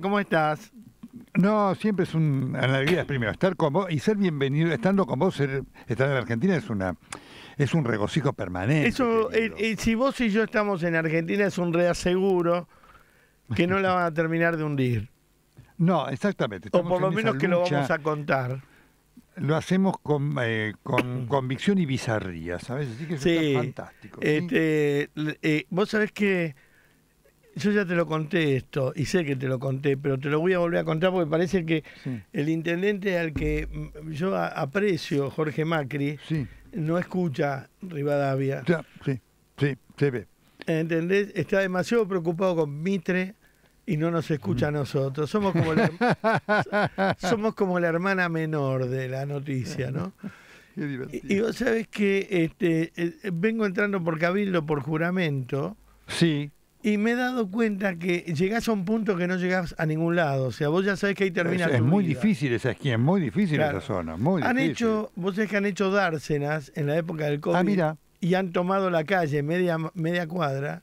¿cómo estás? No, siempre es una alegría primero estar con vos y ser bienvenido, estando con vos, estar en Argentina es una es un regocijo permanente. Eso, eh, eh, si vos y yo estamos en Argentina es un reaseguro que no la van a terminar de hundir. No, exactamente. O por lo menos que lo vamos a contar. Lo hacemos eh, con, convicción y bizarría, ¿sabes? Así que eso sí, fantástico. Este, vos sabés que yo ya te lo conté esto, y sé que te lo conté, pero te lo voy a volver a contar porque parece que el intendente al que yo aprecio, Jorge Macri, no escucha Rivadavia. Ya, sí, sí, se ve. ¿Entendés? Está demasiado preocupado con Mitre y no nos escucha a mm. nosotros. Somos como la, somos como la hermana menor de la noticia, ¿no? Y, vos sabés que este, eh, vengo entrando por cabildo por juramento. Sí. Y me he dado cuenta que llegás a un punto que no llegás a ningún lado. O sea, vos ya sabés que ahí termina Es, es muy difícil esa esquina, es muy difícil esa zona. han hecho, vos sabés que han hecho dársenas en la época del COVID. Ah, y han tomado la calle, media, media cuadra,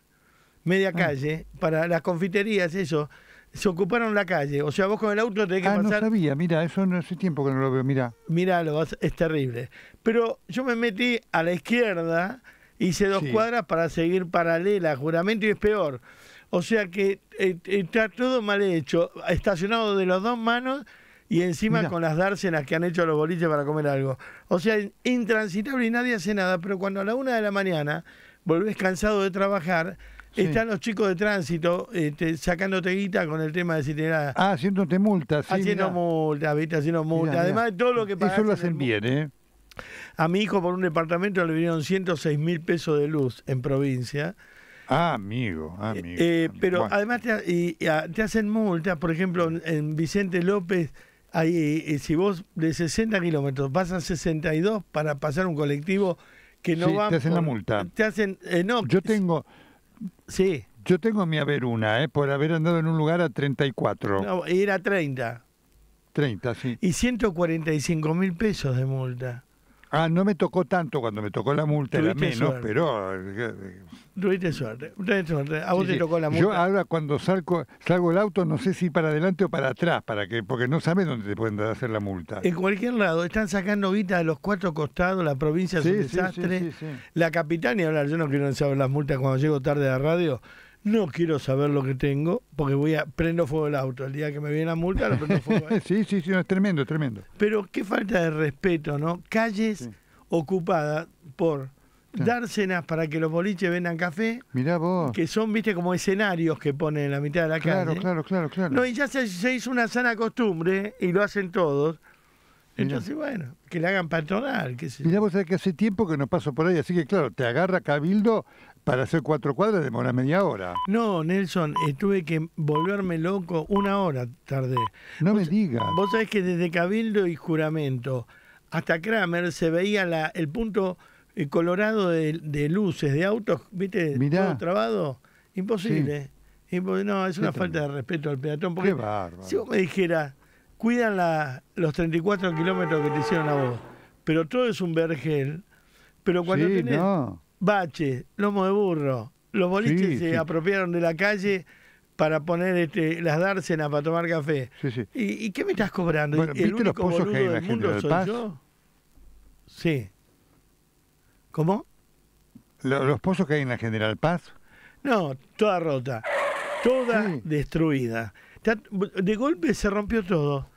media ah. calle, para las confiterías, eso. Se ocuparon la calle. O sea, vos con el auto tenés que ah, No sabía, mira, eso no hace tiempo que no lo veo, mira. Mirá, es terrible. Pero yo me metí a la izquierda Hice dos cuadras para seguir paralela, juramento y es peor. O sea que eh, está todo mal hecho, estacionado de las dos manos y encima con las dársenas que han hecho los boliches para comer algo. O sea, intransitable y nadie hace nada, pero cuando a la una de la mañana volvés cansado de trabajar, Están los chicos de tránsito este, sacándote guita con el tema de si te Ah, haciéndote multas. Sí, haciendo multas, viste, haciendo multas. Además de todo lo que pasa. Eso lo hacen bien, ¿eh? A mi hijo por un departamento le vinieron 106 mil pesos de luz en provincia. Ah, amigo, ah, eh, eh, amigo. Pero además ah, te, hacen multas, por ejemplo, en Vicente López, ahí, eh, si vos de 60 kilómetros vas 62 para pasar un colectivo que no va... Te hacen la multa. Te hacen... no, Yo tengo... Sí. Yo tengo mi haber una, eh, por haber andado en un lugar a 34. No, era 30. 30, sí. Y 145 mil pesos de multa. Ah, no me tocó tanto cuando me tocó la multa, era menos, pero. Eh, tuviste suerte, tuviste suerte. A vos te tocó la multa. Yo ahora cuando salgo, salgo el auto, no sé si para adelante o para atrás, para que, porque no sabes dónde te pueden hacer la multa. En cualquier lado, están sacando guita de los cuatro costados, la provincia es un desastre. la capitán y hablar, yo no quiero saber las multas cuando llego tarde a la radio no quiero saber lo que tengo, porque voy a prendo fuego el auto. El día que me viene la multa, lo prendo fuego. sí, sí, sí, es tremendo, es tremendo. Pero qué falta de respeto, ¿no? Calles ocupadas por dársenas para que los boliches vendan café. Mirá vos. Que son, viste, como escenarios que ponen en la mitad de la calle. Claro, claro, claro. No, y ya se, se hizo una sana costumbre, y lo hacen todos. Entonces, bueno, que le hagan patronal. Que Mirá, vos sabés que hace tiempo que no paso por ahí, así que claro, te agarra Cabildo para hacer cuatro cuadras demora media hora. No, Nelson, eh, tuve que volverme loco una hora tarde. No me digas. Vos sabés que desde Cabildo y Juramento hasta Kramer se veía el punto eh, colorado de, luces, de autos, ¿viste? Todo trabado. Imposible. No, es una falta de respeto al peatón. Qué bárbaro. Si vos me dijeras, cuidan la, los 34 kilómetros que te hicieron a vos, pero todo es un vergel. Pero cuando sí, No baches, lomo de burro. Los boliches se apropiaron de la calle para poner este, las dársenas para tomar café. ¿Y, qué me estás cobrando? ¿El único los pozos que hay del mundo Paz? yo? Sí. ¿Cómo? ¿Los, pozos que hay en la General Paz? No, toda rota. Toda destruida. De golpe se rompió todo.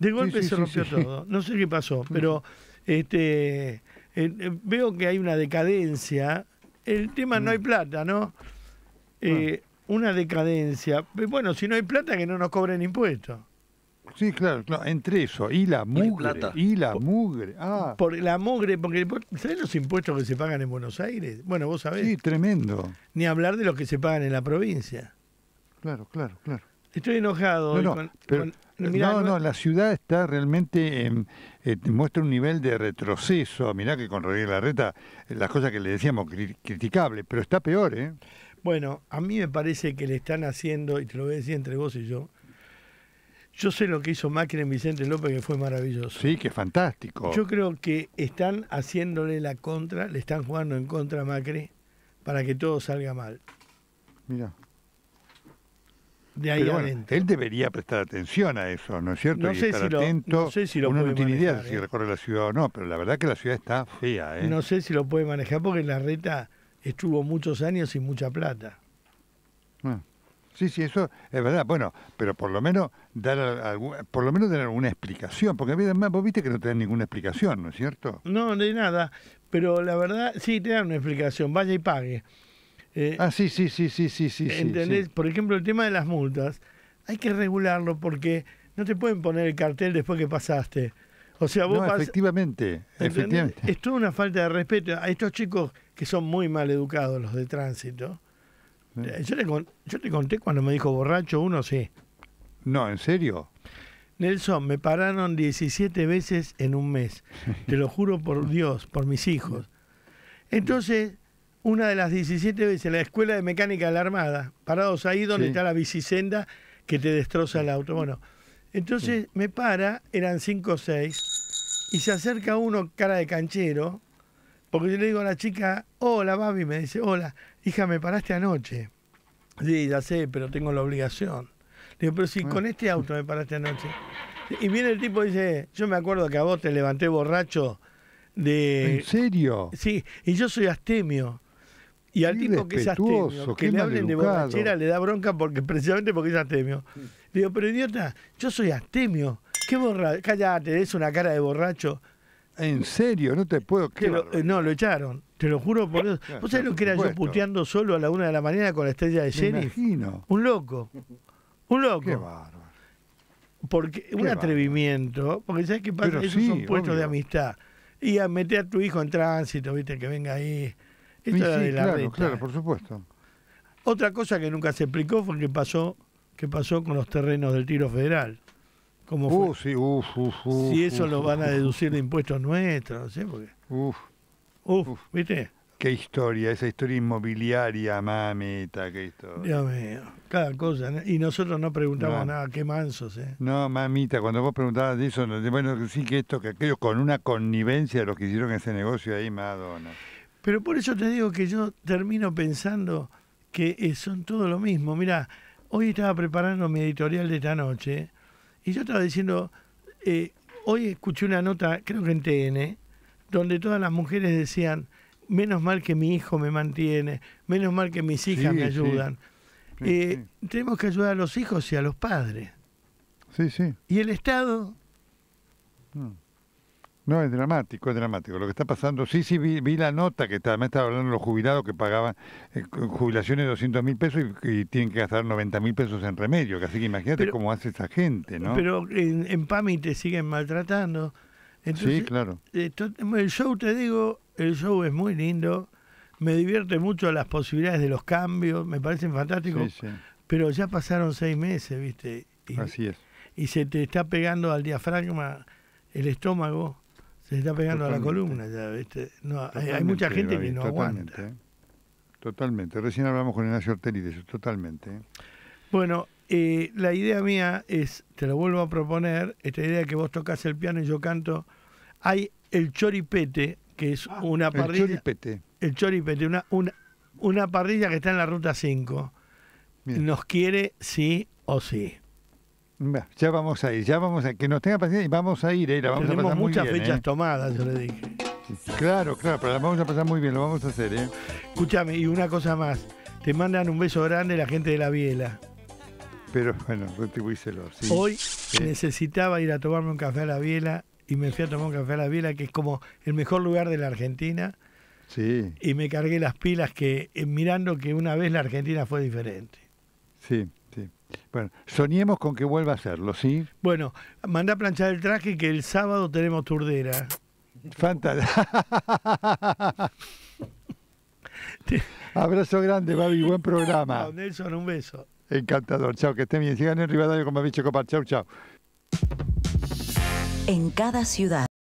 De golpe se rompió todo. No sé qué pasó, pero este veo que hay una decadencia. El tema no hay mm. plata, ¿no? Eh, ah. Una decadencia. Eh, bueno, si no hay plata, que no nos cobren impuestos. Sí, claro, claro, entre eso y la mugre. Y la mugre. Ah. Por la mugre, porque ¿sabés los impuestos que se pagan en Buenos Aires? Bueno, vos sabés. Sí, tremendo. Ni hablar de los que se pagan en la provincia. Claro, claro, claro. Estoy enojado. No, no, no, la ciudad está realmente, eh, muestra un nivel de retroceso. Mirá que con Rodríguez Larreta, las cosas que le decíamos, criticables, pero está peor, ¿eh? Bueno, a mí me parece que le están haciendo, y te lo voy a decir entre vos y yo, yo sé lo que hizo Macri en Vicente López, que fue maravilloso. Sí, que fantástico. Yo creo que están haciéndole la contra, le están jugando en contra a Macri para que todo salga mal. Mira de ahí él debería prestar atención a eso, ¿no es cierto? No sé si Lo, no sé si lo Uno no tiene idea si ¿eh? recorre la ciudad o no, pero la verdad que la ciudad está fea. ¿eh? No sé si lo puede manejar porque la reta estuvo muchos años sin mucha plata. Ah. Sí, sí, eso es verdad. Bueno, pero por lo menos dar por lo menos dar alguna explicación, porque a además vos viste que no te dan ninguna explicación, ¿no es cierto? No, de nada. Pero la verdad, sí, te dan una explicación, vaya y pague. Eh, ah, sí, sí, sí, sí, sí, sí. ¿Entendés? Por ejemplo, el tema de las multas, hay que regularlo porque no te pueden poner el cartel después que pasaste. O sea, vos no, efectivamente, efectivamente. Es toda una falta de respeto a estos chicos que son muy mal educados, los de tránsito. Eh. Yo, yo te conté cuando me dijo borracho uno, sí. No, ¿en serio? Nelson, me pararon 17 veces en un mes. Te lo juro por Dios, por mis hijos. Entonces, una de las 17 veces, la Escuela de Mecánica de la Armada, parados ahí donde está la bicicenda que te destroza el auto. Bueno, entonces me para, eran 5 o 6, y se acerca uno cara de canchero, porque yo le digo a la chica, hola, babi, me dice, hola, hija, me paraste anoche. Sí, ya sé, pero tengo la obligación. Le digo, pero si ah. con este auto me paraste anoche. Y viene el tipo y dice, yo me acuerdo que a vos te levanté borracho de... ¿En serio? Sí, y yo soy astemio. Y al tipo que es astemio, que le hablen de borrachera, le da bronca porque precisamente porque es astemio. Le digo, pero idiota, yo soy astemio. ¿Qué borracho? Cállate, es una cara de borracho. ¿En serio? No te puedo creer. no, lo echaron. Te lo juro por eso. ¿Vos sabés lo que era yo puteando solo a la una de la mañana con la estrella de Jenny? Me imagino. Un loco. Un loco. Qué bárbaro. Porque, un atrevimiento. Porque ¿sabés qué pasa? Esos son puestos de amistad. Y a meter a tu hijo en tránsito, viste, que venga ahí claro, claro, por supuesto. Otra cosa que nunca se explicó fue que pasó, que pasó con los terrenos del tiro federal. Como uh, uf, uf, si eso lo van a deducir de impuestos nuestros, Uf, uf, ¿viste? Qué historia, esa historia inmobiliaria, mamita, qué historia. Dios mío, cada cosa. Y nosotros no preguntamos nada, qué mansos, ¿eh? No, mamita, cuando vos preguntabas de eso, bueno, sí que esto, que aquello, con una connivencia de los que hicieron ese negocio ahí, Madonna. Pero por eso te digo que yo termino pensando que eh, son todo lo mismo. Mira, hoy estaba preparando mi editorial de esta noche y yo estaba diciendo, eh, hoy escuché una nota, creo que en TN, donde todas las mujeres decían, menos mal que mi hijo me mantiene, menos mal que mis hijas me ayudan. Eh, tenemos que ayudar a los hijos y a los padres. Sí, sí. ¿Y el Estado? Mm. No, es dramático, es dramático. Lo que está pasando, sí, sí, vi, vi la nota que también estaba hablando los jubilados que pagaban eh, jubilaciones de 200 mil pesos y, tienen que gastar 90 mil pesos en remedio. Así que imagínate cómo hace esa gente, ¿no? Pero en, PAMI te siguen maltratando. sí, claro. el show, te digo, el show es muy lindo. Me divierte mucho las posibilidades de los cambios, me parecen fantásticos. Pero ya pasaron seis meses, ¿viste? Así es. Y se te está pegando al diafragma, el estómago se está pegando a la columna ya, ¿viste? No, hay, mucha gente que no aguanta. ¿eh? Totalmente. Recién hablamos con Ignacio Ortelli de Totalmente. ¿eh? Bueno, eh, la idea mía es, te lo vuelvo a proponer, esta idea que vos tocas el piano y yo canto. Hay el choripete, que es ah, una parrilla. El choripete. El choripete, una, una, una parrilla que está en la ruta 5. Nos quiere sí o sí. Ya vamos a ir, ya vamos a que nos tenga paciencia y vamos a ir, eh, la vamos a pasar muchas fechas eh. tomadas, yo le dije. Claro, claro, pero la vamos a pasar muy bien, lo vamos a hacer, ¿eh? Escúchame, y una cosa más. Te mandan un beso grande la gente de la biela. Pero bueno, retribuíselo. Hoy necesitaba ir a tomarme un café a la biela y me fui a tomar un café a la biela, que es como el mejor lugar de la Argentina. Sí. Y me cargué las pilas que eh, mirando que una vez la Argentina fue diferente. Sí. Bueno, soñemos con que vuelva a hacerlo, ¿sí? Bueno, manda a planchar el traje que el sábado tenemos turdera. Fantástico. Abrazo grande, Babi, buen programa. Nelson, un beso. Encantador, chao, que estén bien. Sigan en Rivadavia con Babi Chocopar, chao, chao. En cada ciudad.